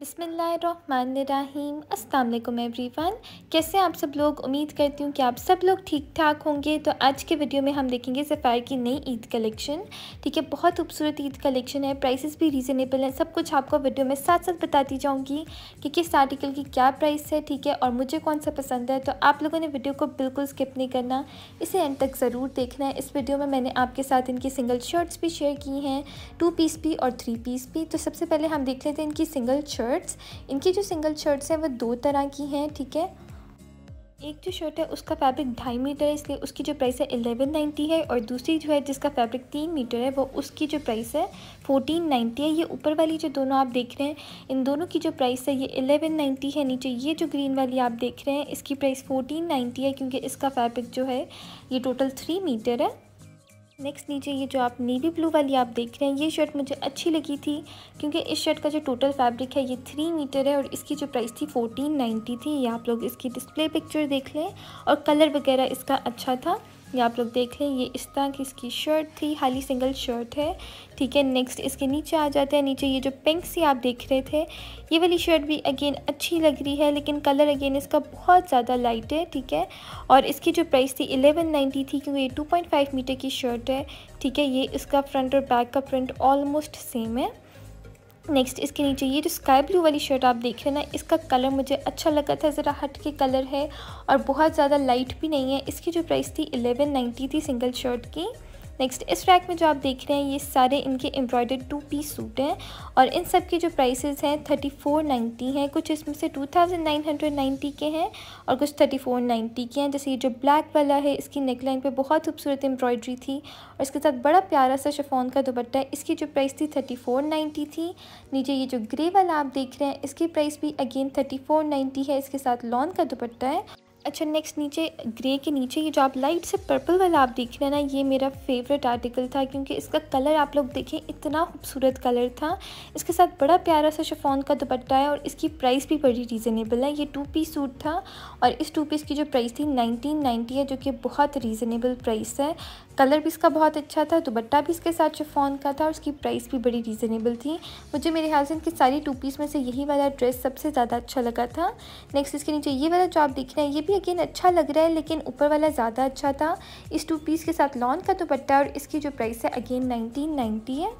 बिसमीम अल्लाम एवरीवन कैसे आप सब लोग उम्मीद करती हूँ कि आप सब लोग ठीक ठाक होंगे तो आज के वीडियो में हम देखेंगे सफ़ायर की नई ईद कलेक्शन ठीक है बहुत खूबसूरत ईद कलेक्शन है प्राइसेस भी रीज़नेबल हैं सब कुछ आपको वीडियो में साथ साथ बताती जाऊँगी कि किस आर्टिकल की क्या प्राइस है ठीक है और मुझे कौन सा पसंद है तो आप लोगों ने वीडियो को बिल्कुल स्किप नहीं करना इसे एंड तक ज़रूर देखना है इस वीडियो में मैंने आपके साथ इनकी सिंगल शर्ट्स भी शेयर की हैं टू पीस भी और थ्री पीस भी तो सबसे पहले हम देख लेते हैं इनकी सिंगल शर्ट शर्ट्स इनकी जो सिंगल शर्ट्स हैं वो दो तरह की हैं ठीक है एक जो शर्ट है उसका फैब्रिक ढाई मीटर है इसलिए उसकी जो प्राइस है एलेवन नाइन्टी है और दूसरी जो है जिसका फैब्रिक तीन मीटर है वो उसकी जो प्राइस है फोर्टीन नाइन्टी है ये ऊपर वाली जो दोनों आप देख रहे हैं इन दोनों की जो प्राइस है ये एलेवन नाइन्टी है नीचे ये जो ग्रीन वाली आप देख रहे हैं इसकी प्राइस फोर्टीन नाइन्टी है क्योंकि इसका फैब्रिक जो है ये टोटल थ्री मीटर है नेक्स्ट लीजिए ये जो आप नेवी ब्लू वाली आप देख रहे हैं ये शर्ट मुझे अच्छी लगी थी क्योंकि इस शर्ट का जो टोटल फैब्रिक है ये थ्री मीटर है और इसकी जो प्राइस थी फोर्टीन नाइन्टी थी ये आप लोग इसकी डिस्प्ले पिक्चर देख लें और कलर वगैरह इसका अच्छा था ये आप लोग देख लें ये इस तरह की इसकी शर्ट थी हाली सिंगल शर्ट है ठीक है नेक्स्ट इसके नीचे आ जाते हैं नीचे ये जो पिंक सी आप देख रहे थे ये वाली शर्ट भी अगेन अच्छी लग रही है लेकिन कलर अगेन इसका बहुत ज़्यादा लाइट है ठीक है और इसकी जो प्राइस थी एलेवन नाइन्टी थी क्योंकि ये टू पॉइंट फाइव मीटर की शर्ट है ठीक है ये इसका फ्रंट और बैक का प्रिंट ऑलमोस्ट सेम है नेक्स्ट इसके नीचे ये जो स्काई ब्लू वाली शर्ट आप देख रहे हैं ना इसका कलर मुझे अच्छा लगा था ज़रा हट के कलर है और बहुत ज़्यादा लाइट भी नहीं है इसकी जो प्राइस थी 1190 नाइन्टी थी सिंगल शर्ट की नेक्स्ट इस रैक में जो आप देख रहे हैं ये सारे इनके एम्ब्रॉयडर्ड टू पीस सूट हैं और इन सब के जो प्राइसेस हैं थर्टी फोर नाइन्टी हैं कुछ इसमें से two thousand nine hundred ninety के हैं और कुछ थर्टी फोर नाइन्टी के हैं जैसे ये जो ब्लैक वाला है इसकी नेकलाइन पे बहुत खूबसूरत एम्ब्रॉयडरी थी और इसके साथ बड़ा प्यारा सा शफोन का दुपट्टा है इसकी जो प्राइस थी थर्टी फोर नाइन्टी थी नीचे ये जो ग्रे वाला आप देख रहे हैं इसकी प्राइस भी अगेन थर्टी फोर नाइन्टी है इसके साथ लॉन का दुपट्टा है अच्छा नेक्स्ट नीचे ग्रे के नीचे ये जो आप लाइट से पर्पल वाला आप देख रहे हैं ना ये मेरा फेवरेट आर्टिकल था क्योंकि इसका कलर आप लोग देखें इतना खूबसूरत कलर था इसके साथ बड़ा प्यारा सा शफोन का दुपट्टा है और इसकी प्राइस भी बड़ी रीज़नेबल है ये टू पीस सूट था और इस टू पीस की जो प्राइस थी नाइनटीन है जो कि बहुत रीज़नेबल प्राइस है कलर भी इसका बहुत अच्छा था दुपट्टा भी इसके साथ शफोन का था और उसकी प्राइस भी बड़ी रीज़नेबल थी मुझे मेरे ख्याल से इनकी सारी टू पीस में से यही वाला ड्रेस सबसे ज़्यादा अच्छा लगा था नेक्स्ट इसके नीचे ये वाला जो आप देख रहे हैं ये भी लेकिन अच्छा लग रहा है लेकिन ऊपर वाला ज़्यादा अच्छा था इस टू पीस के साथ लॉन का दुपट्टा और इसकी जो प्राइस है अगेन नाइनटीन नाइन्टी है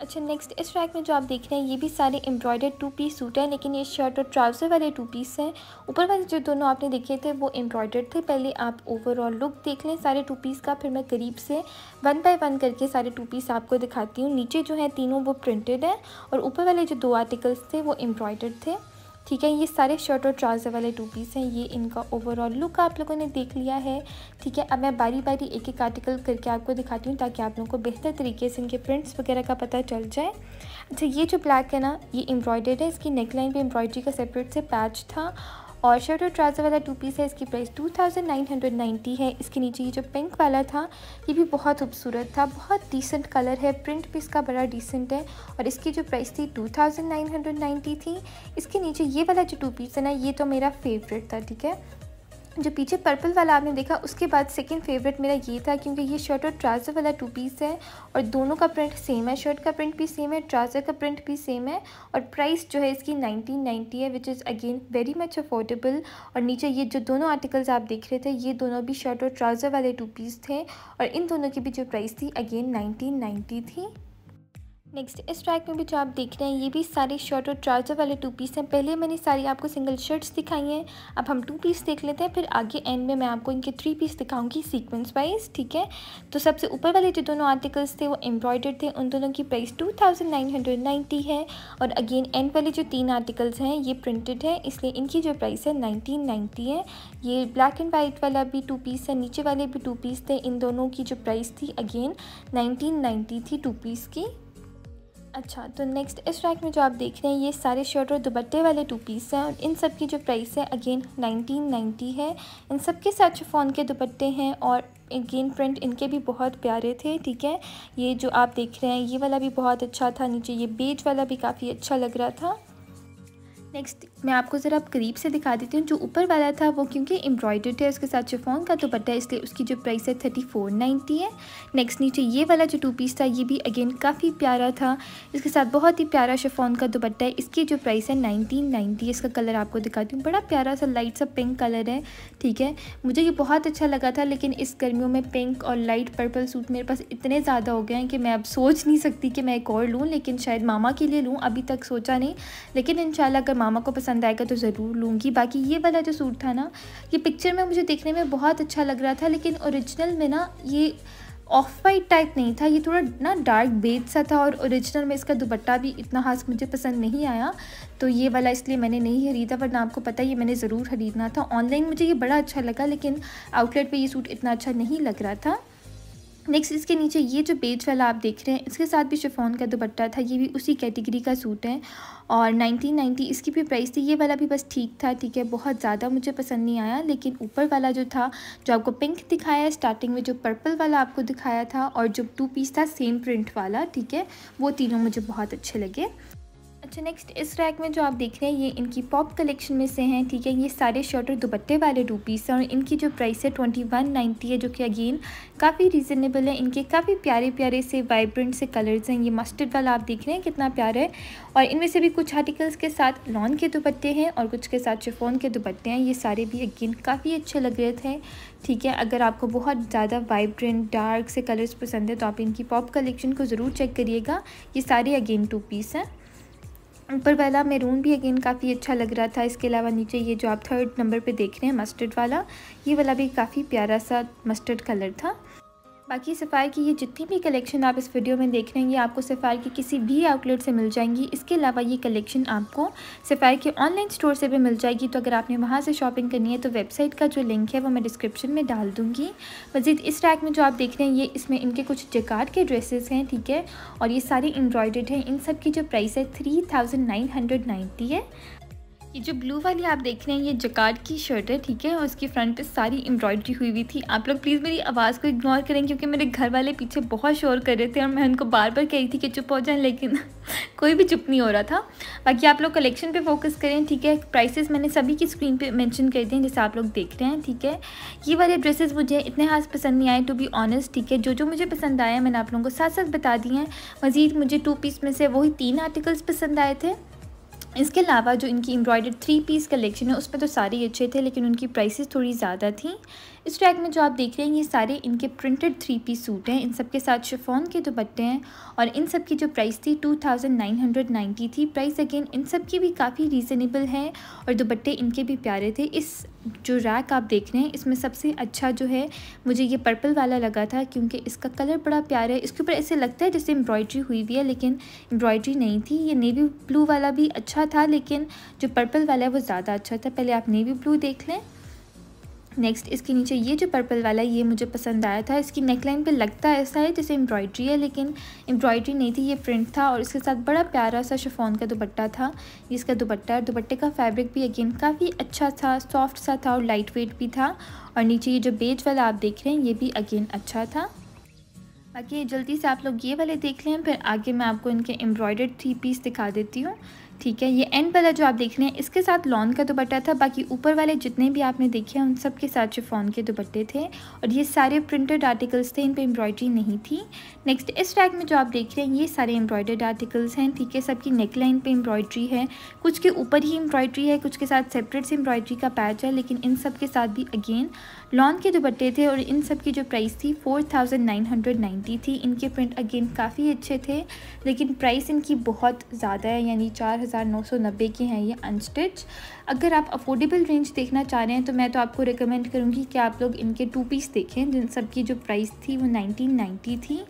अच्छा नेक्स्ट इस ट्रैक में जो आप देख रहे हैं ये भी सारे एम्ब्रॉयडर्ड टू पीस सूट हैं लेकिन ये शर्ट और ट्राउज़र वाले टू पीस हैं ऊपर वाले जो दोनों आपने देखे थे वो एम्ब्रॉयडर्ड थे पहले आप ओवरऑल लुक देख लें सारे टू पीस का फिर मैं करीब से वन बाय वन करके सारे टू पीस आपको दिखाती हूँ नीचे जो है तीनों वो प्रिंटेड हैं और ऊपर वाले जो दो आर्टिकल्स थे वो एम्ब्रॉयडर्ड थे ठीक है ये सारे शर्ट और ट्राउज़र वाले टू पीस हैं ये इनका ओवरऑल लुक आप लोगों ने देख लिया है ठीक है अब मैं बारी बारी एक एक आर्टिकल करके आपको दिखाती हूँ ताकि आप लोगों को बेहतर तरीके से इनके प्रिंट्स वगैरह का पता चल जाए अच्छा ये जो ब्लैक है ना ये एम्ब्रॉयडर्ड है इसकी नेकलाइन पर एम्ब्रॉयड्री का सेपरेट से पैच था और शर्ट और ट्राउज़र वाला टू पीस है इसकी प्राइस 2990 है इसके नीचे ये जो पिंक वाला था ये भी बहुत खूबसूरत था बहुत डिसेंट कलर है प्रिंट भी इसका बड़ा डिसेंट है और इसकी जो प्राइस थी 2990 थी इसके नीचे ये वाला जो टू पीस है ना ये तो मेरा फेवरेट था ठीक है जो पीछे पर्पल वाला आपने देखा उसके बाद सेकंड फेवरेट मेरा ये था क्योंकि ये शर्ट और ट्राउज़र वाला टू पीस है और दोनों का प्रिंट सेम है शर्ट का प्रिंट भी सेम है ट्राउज़र का प्रिंट भी सेम है और प्राइस जो है इसकी 1990 है which is again very much affordable और नीचे ये जो दोनों आर्टिकल्स आप देख रहे थे ये दोनों भी शर्ट और ट्राउज़र वाले टू पीस थे और इन दोनों की भी जो प्राइस थी अगेन नाइनटीन थी नेक्स्ट इस ट्रैक में भी जो आप देख रहे हैं ये भी सारे शर्ट और ट्राउज़र वाले टू पीस हैं पहले मैंने सारी आपको सिंगल शर्ट्स दिखाई हैं अब हम टू पीस देख लेते हैं फिर आगे एंड में मैं आपको इनके थ्री पीस दिखाऊंगी सीक्वेंस वाइज ठीक है तो सबसे ऊपर वाले जो दोनों आर्टिकल्स थे वो एम्ब्रॉयडर्ड थे उन दोनों की price two thousand nine hundred ninety है और अगेन एंड वाले जो तीन आर्टिकल्स हैं ये प्रिंटेड है इसलिए इनकी जो प्राइस है नाइनटीन नाइन्टी है ये ब्लैक एंड वाइट वाला भी टू पीस है नीचे वाले भी टू पीस थे इन दोनों की जो प्राइस थी अगेन नाइनटीन नाइन्टी थी टू पीस की अच्छा तो नेक्स्ट इस रैक में जो आप देख रहे हैं ये सारे शर्ट और दुबट्टे वाले टू पीस हैं और इन सब की जो प्राइस है अगेन 1990 है इन सब के साथ शिफोन के दुपट्टे हैं और अगेन प्रिंट इनके भी बहुत प्यारे थे ठीक है ये जो आप देख रहे हैं ये वाला भी बहुत अच्छा था नीचे ये बेज वाला भी काफ़ी अच्छा लग रहा था नेक्स्ट मैं आपको ज़रा आप करीब से दिखा देती हूँ जो ऊपर वाला था वो क्योंकि एम्ब्रॉयडर्ड है उसके साथ शेफोन का दुपट्टा है इसलिए उसकी जो प्राइस है थर्टी फोर नाइन्टी है नेक्स्ट नीचे ये वाला जो टू पीस था ये भी अगेन काफ़ी प्यारा था इसके साथ बहुत ही प्यारा शिफोन का दुपट्टा है इसकी जो प्राइस है नाइनटीन नाइन्टी इसका कलर आपको दिखाती हूँ बड़ा प्यारा सा लाइट सा पिंक कलर है ठीक है मुझे ये बहुत अच्छा लगा था लेकिन इस गर्मियों में पिंक और लाइट पर्पल सूट मेरे पास इतने ज़्यादा हो गए हैं कि मैं अब सोच नहीं सकती कि मैं एक और लूँ लेकिन शायद मामा के लिए लूँ अभी तक सोचा नहीं लेकिन इन अगर मामा को पसंद पसंद आएगा तो ज़रूर लूँगी बाकी ये वाला जो सूट था ना ये पिक्चर में मुझे देखने में बहुत अच्छा लग रहा था लेकिन ओरिजिनल में ना ये ऑफ वाइट टाइप नहीं था ये थोड़ा ना डार्क बेज सा था और ओरिजिनल में इसका दुपट्टा भी इतना खास मुझे पसंद नहीं आया तो ये वाला इसलिए मैंने नहीं ख़रीदा वरना आपको पता ये मैंने ज़रूर ख़रीदना था ऑनलाइन मुझे ये बड़ा अच्छा लगा लेकिन आउटलेट पे ये सूट इतना अच्छा नहीं लग रहा था नेक्स्ट इसके नीचे ये जो पेज वाला आप देख रहे हैं इसके साथ भी शिफोन का दुपट्टा था ये भी उसी कैटेगरी का सूट है और 1990 इसकी भी प्राइस थी ये वाला भी बस ठीक था ठीक है बहुत ज़्यादा मुझे पसंद नहीं आया लेकिन ऊपर वाला जो था जो आपको पिंक दिखाया है स्टार्टिंग में जो पर्पल वाला आपको दिखाया था और जो टू पीस था सेम प्रिंट वाला ठीक है वो तीनों मुझे बहुत अच्छे लगे अच्छा नेक्स्ट इस रैक में जो आप देख रहे हैं ये इनकी पॉप कलेक्शन में से हैं ठीक है ये सारे शर्ट और दुपट्टे वाले हैं और इनकी जो प्राइस है ट्वेंटी वन नाइन्टी है जो कि अगेन काफ़ी रीज़नेबल है इनके काफ़ी प्यारे प्यारे से वाइब्रेंट से कलर्स हैं ये मस्टर्ड वाला आप देख रहे हैं कितना प्यारा है और इनमें से भी कुछ आर्टिकल्स के साथ लॉन के दुपट्टे हैं और कुछ के साथ शिफोन के दुपट्टे हैं ये सारे भी अगेन काफ़ी अच्छे लग रहे थे ठीक है अगर आपको बहुत ज़्यादा वाइब्रेंट डार्क से कलर्स पसंद है तो आप इनकी पॉप कलेक्शन को ज़रूर चेक करिएगा ये सारे अगेन टू पीस हैं ऊपर वाला मेरून भी अगेन काफ़ी अच्छा लग रहा था इसके अलावा नीचे ये जो आप थर्ड नंबर पे देख रहे हैं मस्टर्ड वाला ये वाला भी काफ़ी प्यारा सा मस्टर्ड कलर था बाकी सफ़ायर की ये जितनी भी कलेक्शन आप इस वीडियो में देख रहे हैं ये आपको सफ़ायर की किसी भी आउटलेट से मिल जाएंगी इसके अलावा ये कलेक्शन आपको सफ़ायर के ऑनलाइन स्टोर से भी मिल जाएगी तो अगर आपने वहाँ से शॉपिंग करनी है तो वेबसाइट का जो लिंक है वो मैं डिस्क्रिप्शन में डाल दूँगी मज़ीद इस रैक में जो आप देख रहे हैं ये इसमें इनके कुछ जकार्ड के ड्रेसेस हैं ठीक है और ये सारे एम्ब्रॉयड हैं इन सब की जो प्राइस है थ्री है ये जो ब्लू वाली आप देख रहे हैं ये जकार्ड की शर्ट है ठीक है और उसकी फ्रंट पे सारी एम्ब्रॉयडरी हुई हुई थी आप लोग प्लीज़ मेरी आवाज़ को इग्नोर करें क्योंकि मेरे घर वाले पीछे बहुत शोर कर रहे थे और मैं उनको बार बार कह रही थी कि चुप हो जाएं लेकिन कोई भी चुप नहीं हो रहा था बाकी आप लोग कलेक्शन पे फोकस करें ठीक है प्राइसेस मैंने सभी की स्क्रीन पे मेंशन कर दिए जैसे आप लोग देख रहे हैं ठीक है ये वाले ड्रेसेस मुझे इतने खास पसंद नहीं आए टू बी ऑनेस्ट ठीक है जो जो मुझे पसंद आया मैंने आप लोगों को साथ साथ बता दिए हैं मज़ीद मुझे टू पीस में से वही तीन आर्टिकल्स पसंद आए थे इसके अलावा जो इनकी एम्ब्रॉयडर्ड थ्री पीस कलेक्शन है उस पर तो सारे अच्छे थे लेकिन उनकी प्राइसेस थोड़ी ज़्यादा थी इस ट्रैक में जो आप देख रहे हैं ये सारे इनके प्रिंटेड थ्री पी सूट हैं इन सब के साथ शिफोन के दुपट्टे हैं और इन सब की जो प्राइस थी two thousand nine hundred ninety थी प्राइस अगेन इन सब की भी काफ़ी रीज़नेबल है और दुपट्टे इनके भी प्यारे थे इस जो रैक आप देख रहे हैं इसमें सबसे अच्छा जो है मुझे ये पर्पल वाला लगा था क्योंकि इसका कलर बड़ा प्यारा है इसके ऊपर ऐसे लगता है जैसे एम्ब्रॉयड्री हुई हुई है लेकिन एम्ब्रॉयड्री नहीं थी ये नेवी ब्लू वाला भी अच्छा था लेकिन जो पर्पल वाला है वो ज़्यादा अच्छा था पहले आप नेवी ब्लू देख लें नेक्स्ट इसके नीचे ये जो पर्पल वाला ये मुझे पसंद आया था इसकी नेकलाइन पे लगता ऐसा है जैसे एम्ब्रॉयड्री है लेकिन एम्ब्रॉयड्री नहीं थी ये प्रिंट था और इसके साथ बड़ा प्यारा सा शफोन का दुपट्टा था इसका दुपट्टा और दुपट्टे का फैब्रिक भी अगेन काफ़ी अच्छा था सॉफ्ट सा था और लाइट वेट भी था और नीचे ये जो बेज वाला आप देख रहे हैं ये भी अगेन अच्छा था बाकी जल्दी से आप लोग ये वाले देख लें फिर आगे मैं आपको इनके एम्ब्रॉयडर्ड थ्री पीस दिखा देती हूँ ठीक है ये एंड वाला जो आप देख रहे हैं इसके साथ लॉन का दुपट्टा था बाकी ऊपर वाले जितने भी आपने देखे हैं उन सब के साथ शिफॉन के दुपट्टे थे और ये सारे प्रिंटेड आर्टिकल्स थे इन पर एम्ब्रॉयड्री नहीं थी नेक्स्ट इस टैग में जो आप देख रहे हैं ये सारे एम्ब्रॉयडर्ड आर्टिकल्स हैं ठीक है सबकी नेक लाइन पर एम्ब्रॉयड्री है कुछ के ऊपर ही एम्ब्रॉयड्री है कुछ के साथ सेपरेट से एम्ब्रॉयड्री का पैच है लेकिन इन सब के साथ भी अगेन लॉन के दुपट्टे थे और इन सब की जो प्राइस थी four thousand nine hundred ninety थी इनके प्रिंट अगेन काफ़ी अच्छे थे लेकिन प्राइस इनकी बहुत ज़्यादा है यानी चार हज़ार नौ सौ नब्बे के हैं ये अनस्टिच अगर आप अफोर्डेबल रेंज देखना चाह रहे हैं तो मैं तो आपको रिकमेंड करूँगी कि आप लोग इनके टू पीस देखें जिन सब की जो प्राइस थी वो नाइनटीन नाइन्टी थी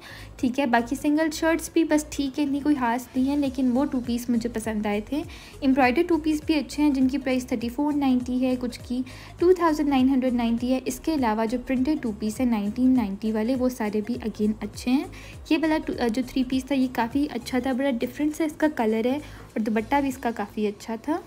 ठीक है बाकी सिंगल शर्ट्स भी बस ठीक है इतनी कोई हास नहीं है लेकिन वो टू पीस मुझे पसंद आए थे एम्ब्रॉयडर टू पीस भी अच्छे हैं जिनकी प्राइस थर्टी फोर नाइन्टी है कुछ की two thousand nine hundred ninety है इसके अलावा जो प्रिंटेड टू पीस है 1990 वाले वो सारे भी अगेन अच्छे हैं ये वाला जो थ्री पीस था ये काफ़ी अच्छा था बड़ा डिफरेंट सा इसका कलर है और दुपट्टा भी इसका काफ़ी अच्छा था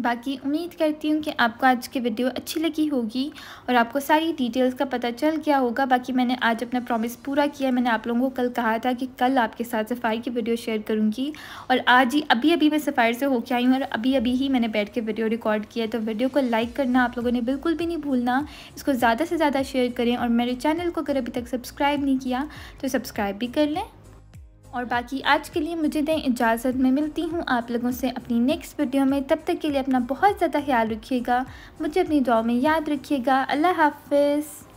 बाकी उम्मीद करती हूँ कि आपको आज की वीडियो अच्छी लगी होगी और आपको सारी डिटेल्स का पता चल गया होगा बाकी मैंने आज अपना प्रॉमिस पूरा किया मैंने आप लोगों को कल कहा था कि कल आपके साथ सफ़ाई की वीडियो शेयर करूँगी और आज ही अभी अभी मैं सफ़ाई से होके आई हूँ और अभी अभी ही मैंने बैठ के वीडियो रिकॉर्ड किया तो वीडियो को लाइक करना आप लोगों ने बिल्कुल भी नहीं भूलना इसको ज़्यादा से ज़्यादा शेयर करें और मेरे चैनल को अगर अभी तक सब्सक्राइब नहीं किया तो सब्सक्राइब भी कर लें और बाकी आज के लिए मुझे दें इजाज़त मैं मिलती हूँ आप लोगों से अपनी नेक्स्ट वीडियो में तब तक के लिए अपना बहुत ज़्यादा ख्याल रखिएगा मुझे अपनी दुआ में याद रखिएगा अल्लाह हाफिज़